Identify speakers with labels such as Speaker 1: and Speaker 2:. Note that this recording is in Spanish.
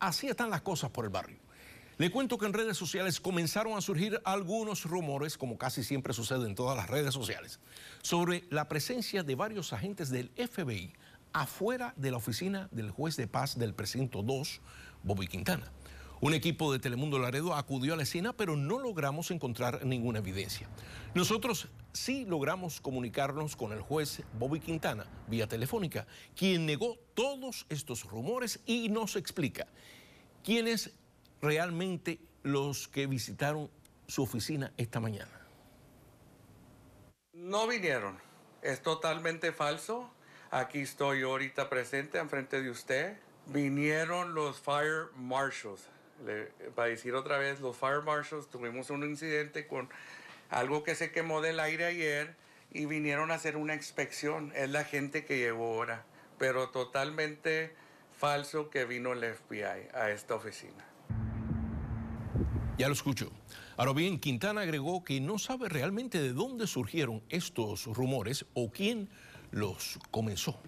Speaker 1: Así están las cosas por el barrio. Le cuento que en redes sociales comenzaron a surgir algunos rumores, como casi siempre sucede en todas las redes sociales, sobre la presencia de varios agentes del FBI afuera de la oficina del juez de paz del precinto 2, Bobby Quintana. Un equipo de Telemundo Laredo acudió a la escena, pero no logramos encontrar ninguna evidencia. Nosotros sí logramos comunicarnos con el juez Bobby Quintana vía telefónica, quien negó todos estos rumores y nos explica quiénes realmente los que visitaron su oficina esta mañana.
Speaker 2: No vinieron. Es totalmente falso. Aquí estoy ahorita presente enfrente de usted. Vinieron los fire marshals, le, para decir otra vez, los fire marshals tuvimos un incidente con algo que se quemó del aire ayer y vinieron a hacer una inspección. Es la gente que llegó ahora, pero totalmente falso que vino el FBI a esta oficina.
Speaker 1: Ya lo escucho. Ahora bien, Quintana agregó que no sabe realmente de dónde surgieron estos rumores o quién los comenzó.